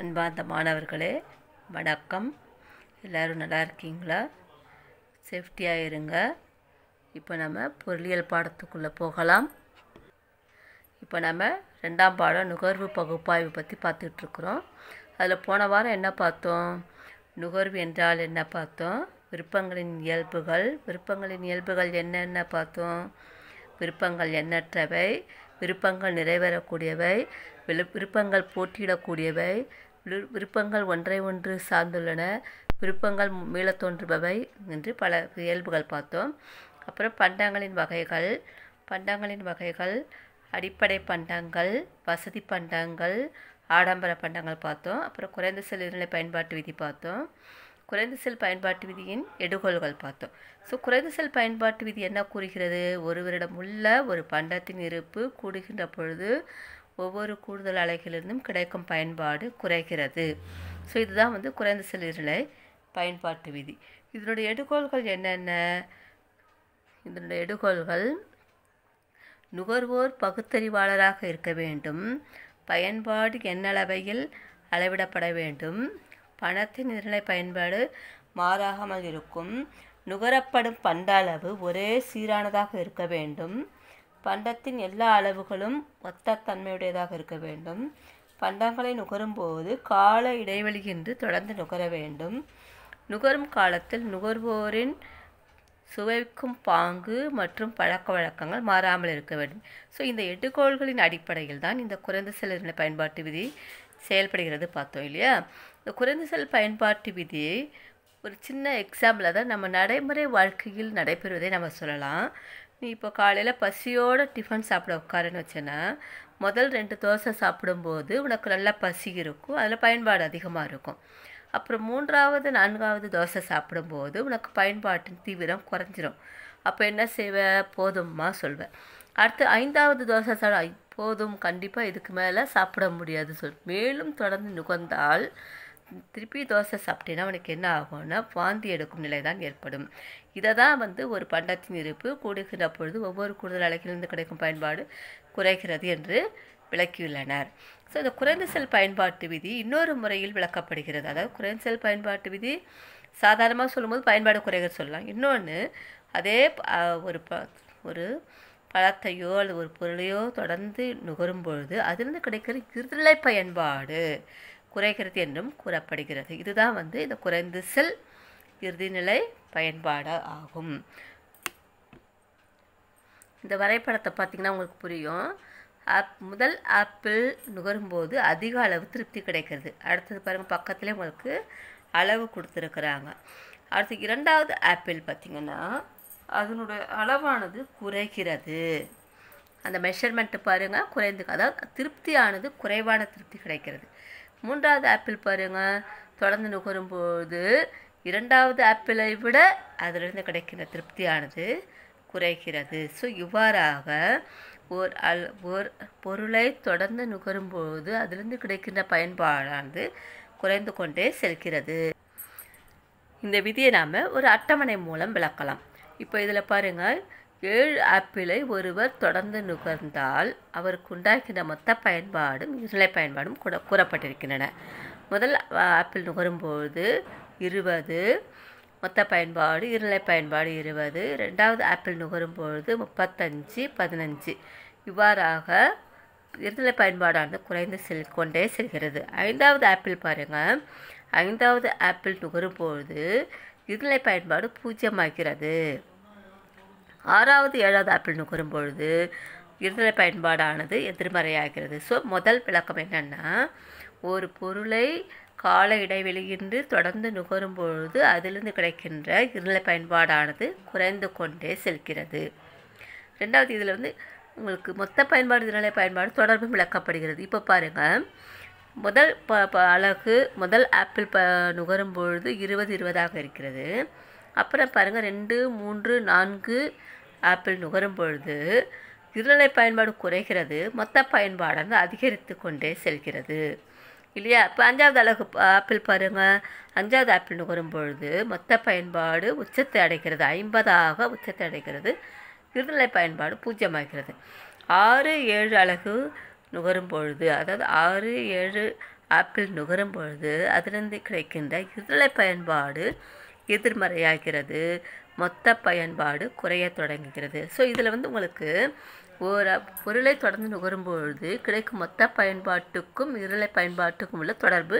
அன்பார்ந்த மாணவர்களே வணக்கம் எல்லோரும் நல்லா இருக்கீங்களா சேஃப்டியாக இருங்க இப்போ நம்ம பொருளியல் பாடத்துக்குள்ளே போகலாம் இப்போ நம்ம ரெண்டாம் பாடம் நுகர்வு பகுப்பாய்வு பற்றி பார்த்துட்ருக்குறோம் அதில் போன வாரம் என்ன பார்த்தோம் நுகர்வு என்றால் என்ன பார்த்தோம் விருப்பங்களின் இயல்புகள் விருப்பங்களின் இயல்புகள் என்னென்ன பார்த்தோம் விருப்பங்கள் எண்ணற்றவை விருப்பங்கள் நிறைவேறக்கூடியவை விருப்பங்கள் போட்டியிடக்கூடியவை விருப்பங்கள் ஒன்றை ஒன்று சார்ந்துள்ளன விருப்பங்கள் மீளத் தோன்றுபவை என்று பல இயல்புகள் பார்த்தோம் அப்புறம் பண்டங்களின் வகைகள் பண்டங்களின் வகைகள் அடிப்படை பண்டங்கள் வசதி பண்டங்கள் ஆடம்பர பண்டங்கள் பார்த்தோம் அப்புறம் குறைந்த செல் இருநிலை பயன்பாட்டு விதி பார்த்தோம் குறைந்த செல் பயன்பாட்டு விதியின் எடுகோள்கள் பார்த்தோம் ஸோ குறைந்த செல் பயன்பாட்டு விதி என்ன கூறுகிறது ஒருவரிடம் உள்ள ஒரு பண்டத்தின் இருப்பு கூடுகின்ற பொழுது ஒவ்வொரு கூடுதல் அலைகளிலிருந்தும் கிடைக்கும் பயன்பாடு குறைகிறது ஸோ இதுதான் வந்து குறைந்த சிலிர்நிலை பயன்பாட்டு விதி இதனுடைய எடுகோள்கள் என்னென்ன இதனுடைய எடுகோள்கள் நுகர்வோர் பகுத்தறிவாளராக இருக்க வேண்டும் பயன்பாடு எண்ணளவையில் அளவிடப்பட வேண்டும் பணத்தின் நிர்ணய பயன்பாடு மாறாகாமல் இருக்கும் நுகரப்படும் பண்டளவு ஒரே சீரானதாக இருக்க வேண்டும் பண்டத்தின் எல்லா அளவுகளும் ஒத்த தன்மையுடையதாக இருக்க வேண்டும் பண்டங்களை நுகரும்போது கால இடைவெளியின்றி தொடர்ந்து நுகர வேண்டும் நுகரும் காலத்தில் நுகர்வோரின் சுவைக்கும் பாங்கு மற்றும் பழக்க வழக்கங்கள் மாறாமல் இருக்க வேண்டும் ஸோ இந்த எட்டுகோள்களின் அடிப்படையில் தான் இந்த குறைந்த செலவின பயன்பாட்டு விதி செயல்படுகிறது பார்த்தோம் இல்லையா இந்த குறைந்த செல் பயன்பாட்டு விதியை ஒரு சின்ன எக்ஸாம்பிளாக தான் நம்ம நடைமுறை வாழ்க்கையில் நடைபெறுவதை நம்ம சொல்லலாம் நீ இப்போ காலையில் பசியோடு டிஃபன் சாப்பிட உட்காருன்னு வச்சேன்னா முதல் ரெண்டு தோசை சாப்பிடும்போது உனக்கு நல்லா பசி இருக்கும் அதில் பயன்பாடு அதிகமாக இருக்கும் அப்புறம் மூன்றாவது நான்காவது தோசை சாப்பிடும்போது உனக்கு பயன்பாட்டின் தீவிரம் குறைஞ்சிரும் அப்போ என்ன செய்வே போதும்மா சொல்வேன் அடுத்து ஐந்தாவது தோசை சாப்பிட போதும் கண்டிப்பாக இதுக்கு மேலே சாப்பிட முடியாது சொல் மேலும் தொடர்ந்து நுகர்ந்தால் திருப்பி தோசை சாப்பிட்டேன்னா அவனுக்கு என்ன ஆகும்னா வாந்தி எடுக்கும் நிலை தான் ஏற்படும் இதை தான் வந்து ஒரு பண்டத்தின் இருப்பு கூடுகின்ற பொழுது ஒவ்வொரு கூடுதல் அழகிலிருந்து கிடைக்கும் பயன்பாடு குறைகிறது என்று விளக்கியுள்ளனர் ஸோ இந்த குறைந்த செல் பயன்பாட்டு விதி இன்னொரு முறையில் விளக்கப்படுகிறது அதாவது குறைந்த செல் பயன்பாட்டு விதி சாதாரணமாக சொல்லும்போது பயன்பாடு குறைகிற சொல்லலாம் இன்னொன்று அதே ஒரு ப ஒரு பழத்தையோ அல்லது ஒரு பொருளையோ தொடர்ந்து நுகரும் பொழுது அதிலிருந்து கிடைக்கிற இருதலை பயன்பாடு குறைகிறது என்றும் கூறப்படுகிறது இதுதான் வந்து இந்த குறைந்து செல் இறுதிநிலை பயன்பாடு ஆகும் இந்த வரைபடத்தை பார்த்திங்கன்னா உங்களுக்கு புரியும் ஆப் முதல் ஆப்பிள் நுகரும்போது அதிக அளவு திருப்தி கிடைக்கிறது அடுத்தது பாருங்கள் பக்கத்துலேயே உங்களுக்கு அளவு கொடுத்துருக்குறாங்க அடுத்து இரண்டாவது ஆப்பிள் பார்த்திங்கன்னா அதனுடைய அளவானது குறைகிறது அந்த மெஷர்மெண்ட்டு பாருங்கள் குறைந்து அதாவது திருப்தியானது குறைவான திருப்தி கிடைக்கிறது மூன்றாவது ஆப்பிள் பாருங்கள் தொடர்ந்து நுகரும்போது இரண்டாவது ஆப்பிளை விட அதிலிருந்து கிடைக்கின்ற திருப்தியானது குறைகிறது ஸோ இவ்வாறாக ஒரு அல் ஒரு பொருளை தொடர்ந்து நுகரும்போது அதிலிருந்து கிடைக்கின்ற பயன்பாடானது குறைந்து கொண்டே செல்கிறது இந்த விதியை நாம் ஒரு அட்டவணை மூலம் விளக்கலாம் இப்போ இதில் பாருங்கள் கீழ் ஆப்பிளை ஒருவர் தொடர்ந்து நுகர்ந்தால் அவருக்கு உண்டாகிற மொத்த பயன்பாடும் இருநிலை பயன்பாடும் கூட கூறப்பட்டிருக்கின்றன முதல் ஆப்பிள் நுகரும்போது இருபது மொத்த பயன்பாடு இருநிலை பயன்பாடு இருபது ரெண்டாவது ஆப்பிள் நுகரும் பொழுது முப்பத்தஞ்சு பதினஞ்சு இவ்வாறாக இருநிலை பயன்பாடானது குறைந்து செல் கொண்டே செல்கிறது ஐந்தாவது ஆப்பிள் பாருங்கள் ஐந்தாவது ஆப்பிள் நுகரும் பொழுது பயன்பாடு பூஜ்ஜியமாகிறது ஆறாவது ஏழாவது நுகரும் பொழுது இருதலை பயன்பாடானது எதிர்மறையாகிறது ஸோ முதல் விளக்கம் என்னென்னா ஒரு பொருளை கால இடைவெளியின்றி தொடர்ந்து நுகரும் பொழுது அதிலிருந்து கிடைக்கின்ற இருநிலை பயன்பாடானது குறைந்து கொண்டே செல்கிறது ரெண்டாவது இதில் வந்து உங்களுக்கு மொத்த பயன்பாடு இருநிலை பயன்பாடு தொடர்பும் விளக்கப்படுகிறது இப்போ பாருங்கள் முதல் ப ப அழகு முதல் ஆப்பிள் ப நுகரும் பொழுது இருபது இருபதாக இருக்கிறது அப்புறம் பாருங்கள் ரெண்டு மூன்று நான்கு ஆப்பிள் நுகரும் பொழுது இருநிலை பயன்பாடு குறைகிறது மொத்த பயன்பாடு அதிகரித்து கொண்டே செல்கிறது இல்லையா இப்போ அஞ்சாவது அழகு ஆப்பிள் பாருங்கள் அஞ்சாவது ஆப்பிள் நுகரும் பொழுது மொத்த பயன்பாடு உச்சத்தை அடைகிறது ஐம்பதாக உச்சத்தை அடைகிறது இருநிலை பயன்பாடு பூஜ்ஜியமாகிறது ஆறு ஏழு அழகு நுகரும் பொழுது அதாவது ஆறு ஏழு ஆப்பிள் நுகரும் பொழுது அதிலிருந்து கிடைக்கின்ற இருநிலை பயன்பாடு எதிர்மறையாகிறது மொத்த பயன்பாடு குறைய தொடங்குகிறது ஸோ இதில் வந்து உங்களுக்கு ஒரு பொருளை தொடர்ந்து நுகரும்பொழுது கிடைக்கும் மொத்த பயன்பாட்டுக்கும் இருளை பயன்பாட்டுக்கும் உள்ள தொடர்பு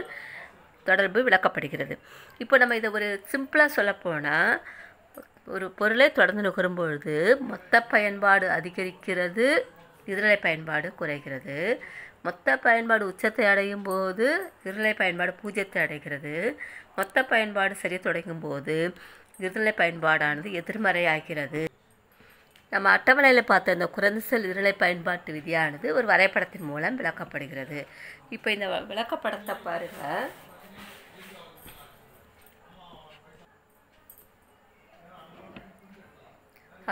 தொடர்பு விளக்கப்படுகிறது இப்போ நம்ம இதை ஒரு சிம்பிளாக சொல்லப்போனால் ஒரு பொருளை தொடர்ந்து நுகரும்பொழுது மொத்த பயன்பாடு அதிகரிக்கிறது இருளை பயன்பாடு குறைகிறது மொத்த பயன்பாடு உச்சத்தை அடையும் போது இருளை பயன்பாடு பூஜ்ஜியத்தை அடைகிறது மொத்த பயன்பாடு சரிய தொடங்கும் போது இருநிலை பயன்பாடானது எதிர்மறையாகிறது நம்ம அட்டவணையில் பார்த்த இந்த குறைந்த செல் இருளை பயன்பாட்டு விதியானது ஒரு வரைபடத்தின் மூலம் விளக்கப்படுகிறது இப்போ இந்த விளக்கப்படத்தை பாருங்கள்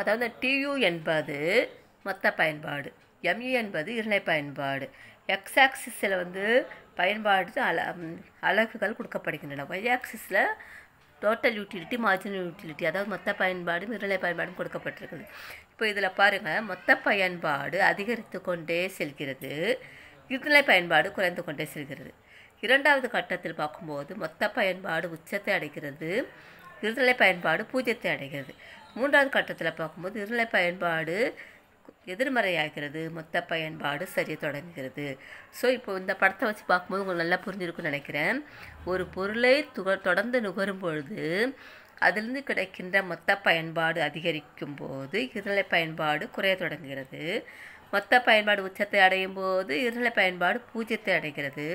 அதாவது டியு என்பது மொத்த பயன்பாடு எம்யு என்பது இருநிலை பயன்பாடு எக்ஸ் ஆக்சிஸில் வந்து பயன்பாடு அல அலகுகள் கொடுக்கப்படுகின்றன ஒய் ஆக்சிஸில் டோட்டல் யூட்டிலிட்டி மார்ஜினல் யூட்டிலிட்டி அதாவது மொத்த பயன்பாடும் இருநிலை பயன்பாடும் கொடுக்கப்பட்டிருக்குது இப்போ இதில் பாருங்கள் மொத்த பயன்பாடு அதிகரித்து கொண்டே செல்கிறது இருநிலை பயன்பாடு குறைந்து கொண்டே செல்கிறது இரண்டாவது கட்டத்தில் பார்க்கும்போது மொத்த பயன்பாடு உச்சத்தை அடைகிறது இருநிலை பயன்பாடு பூஜ்ஜியத்தை அடைகிறது மூன்றாவது கட்டத்தில் பார்க்கும்போது இருநிலை பயன்பாடு எதிர்மறையாகிறது மொத்த பயன்பாடு சரிய தொடங்குகிறது ஸோ இப்போ இந்த படத்தை வச்சு பார்க்கும்போது உங்களுக்கு நல்லா புரிஞ்சிருக்கும்னு நினைக்கிறேன் ஒரு பொருளை துக தொடர்ந்து நுகரும் பொழுது அதிலிருந்து கிடைக்கின்ற மொத்த பயன்பாடு அதிகரிக்கும் போது இருநிலை பயன்பாடு குறைய தொடங்குகிறது மொத்த பயன்பாடு உச்சத்தை அடையும் போது இருநிலை பயன்பாடு பூஜ்ஜியத்தை அடைகிறது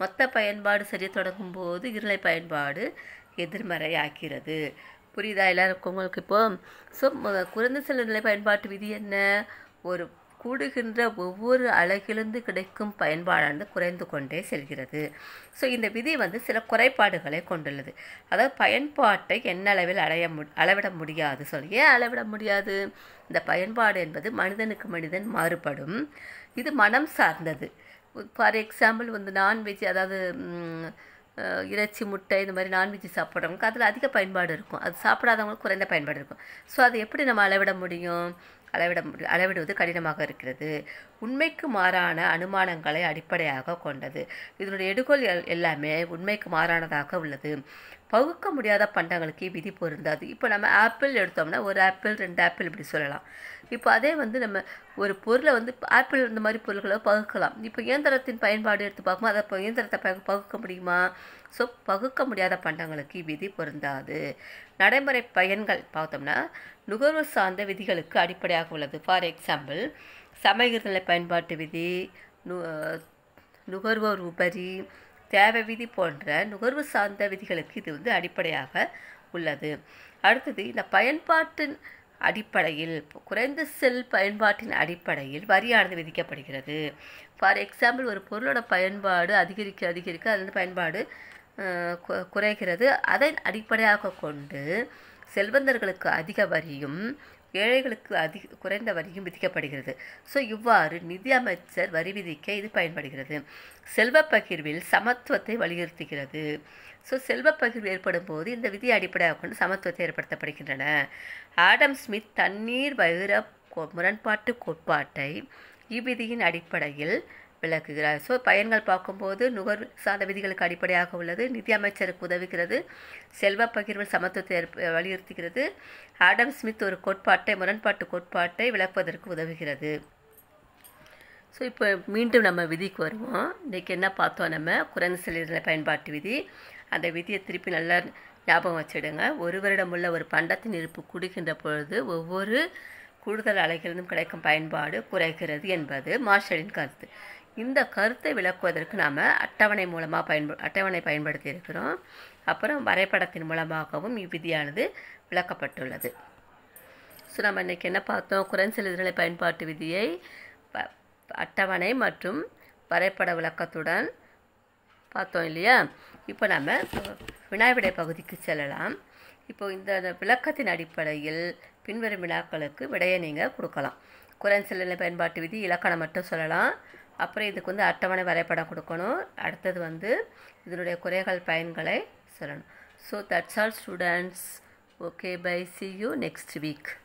மொத்த பயன்பாடு சரிய தொடங்கும் போது இருநிலை பயன்பாடு எதிர்மறையாக்கிறது புரியுதா எல்லாருக்கும் உங்களுக்கு இப்போ ஸோ குறைந்த சில நிலை பயன்பாட்டு விதி என்ன ஒரு கூடுகின்ற ஒவ்வொரு அழகிலிருந்து கிடைக்கும் பயன்பாடானது குறைந்து கொண்டே செல்கிறது ஸோ இந்த விதி வந்து சில குறைபாடுகளை கொண்டுள்ளது அதாவது பயன்பாட்டை என்ன அளவில் அடைய மு அளவிட முடியாது சொல்லி ஏன் அளவிட முடியாது இந்த பயன்பாடு என்பது மனிதனுக்கு மனிதன் மாறுபடும் இது மனம் சார்ந்தது ஃபார் எக்ஸாம்பிள் வந்து நான்வெஜ் அதாவது இறைச்சி முட்டை இந்த மாதிரி நான்வெஜ் சாப்பிட்றவங்களுக்கு அதில் அதிக பயன்பாடு இருக்கும் அது சாப்பிடாதவங்களுக்கு குறைந்த பயன்பாடு இருக்கும் ஸோ அதை எப்படி நம்ம அளவிட முடியும் அளவிட அளவிடுவது கடினமாக இருக்கிறது உண்மைக்கு மாறான அனுமானங்களை அடிப்படையாக கொண்டது இதனுடைய எடுகோள் எல்லாமே உண்மைக்கு மாறானதாக உள்ளது பகுக்க முடியாத பண்டங்களுக்கு விதி பொருந்தாது இப்போ நம்ம ஆப்பிள் எடுத்தோம்னா ஒரு ஆப்பிள் ரெண்டு ஆப்பிள் இப்படி சொல்லலாம் இப்போ அதே வந்து நம்ம ஒரு பொருளை வந்து ஆப்பிள் இந்த மாதிரி பொருள்களை பகுக்கலாம் இப்போ இயந்திரத்தின் பயன்பாடு எடுத்து பார்க்கும்போது அதை இப்போ இயந்திரத்தை பகு பகுக்க முடியுமா ஸோ பகுக்க முடியாத பண்டங்களுக்கு விதி பொருந்தாது நடைமுறை பயன்கள் பார்த்தோம்னா நுகர்வோர் சார்ந்த விதிகளுக்கு அடிப்படையாக உள்ளது ஃபார் எக்ஸாம்பிள் சமையல் நிலை பயன்பாட்டு விதி நு நுகர்வோர் உபரி தேவை விதி போன்ற நுகர்வு சார்ந்த விதிகளுக்கு இது வந்து அடிப்படையாக உள்ளது அடுத்தது இந்த பயன்பாட்டின் அடிப்படையில் குறைந்த செல் பயன்பாட்டின் அடிப்படையில் வரியானது விதிக்கப்படுகிறது ஃபார் எக்ஸாம்பிள் ஒரு பொருளோட பயன்பாடு அதிகரிக்க அதிகரிக்க அதில் பயன்பாடு குறைகிறது அதன் அடிப்படையாக கொண்டு செல்வந்தர்களுக்கு அதிக வரியும் ஏழைகளுக்கு அதிக குறைந்த வரியும் விதிக்கப்படுகிறது ஸோ இவ்வாறு நிதி அமைச்சர் வரி விதிக்க இது பயன்படுகிறது செல்வ பகிர்வில் சமத்துவத்தை வலியுறுத்துகிறது ஸோ செல்வ பகிர்வு ஏற்படும் போது இந்த விதி அடிப்படையாக கொண்டு சமத்துவத்தை ஏற்படுத்தப்படுகின்றன ஆடம் ஸ்மித் தண்ணீர் வைர முரண்பாட்டு கோட்பாட்டை இவ்விதியின் அடிப்படையில் விளக்குகிறார் ஸோ பயன்கள் பார்க்கும்போது நுகர் சார்ந்த விதிகளுக்கு அடிப்படையாக உள்ளது நிதி அமைச்சருக்கு உதவுகிறது செல்வ பகிர்வு சமத்துவத்தை வலியுறுத்துகிறது ஆடம் ஸ்மித் ஒரு கோட்பாட்டை முரண்பாட்டு கோட்பாட்டை விளக்குவதற்கு உதவுகிறது ஸோ இப்போ மீண்டும் நம்ம விதிக்கு வருவோம் இன்றைக்கி என்ன பார்த்தோம் நம்ம குறைந்த செலவில் பயன்பாட்டு விதி அந்த விதியை திருப்பி நல்லா ஞாபகம் வச்சுடுங்க ஒரு வருடம் உள்ள ஒரு பண்டத்தின் இருப்பு குடிக்கின்ற பொழுது ஒவ்வொரு கூடுதல் அலைகளிலும் கிடைக்கும் பயன்பாடு குறைகிறது என்பது மார்ஷலின் கருத்து இந்த கருத்தை விளக்குவதற்கு நாம் அட்டவணை மூலமாக பயன்ப அட்டவணை பயன்படுத்தி இருக்கிறோம் அப்புறம் வரைபடத்தின் மூலமாகவும் இவ்விதியானது விளக்கப்பட்டுள்ளது ஸோ நம்ம இன்றைக்கி என்ன பார்த்தோம் குறைஞ்செழுதுகளை பயன்பாட்டு விதியை அட்டவணை மற்றும் வரைபட விளக்கத்துடன் பார்த்தோம் இல்லையா இப்போ நம்ம வினாவிடை பகுதிக்கு செல்லலாம் இப்போது இந்த விளக்கத்தின் அடிப்படையில் பின்வரும் வினாக்களுக்கு விடையை நீங்கள் கொடுக்கலாம் குறைஞ்செல்லை பயன்பாட்டு விதி இலக்கணம் மட்டும் சொல்லலாம் அப்புறம் இதுக்கு வந்து அட்டவணை வரைபடம் கொடுக்கணும் அடுத்தது வந்து இதனுடைய குறைகள் பயன்களை சொல்லணும் so that's all students okay bye see you next week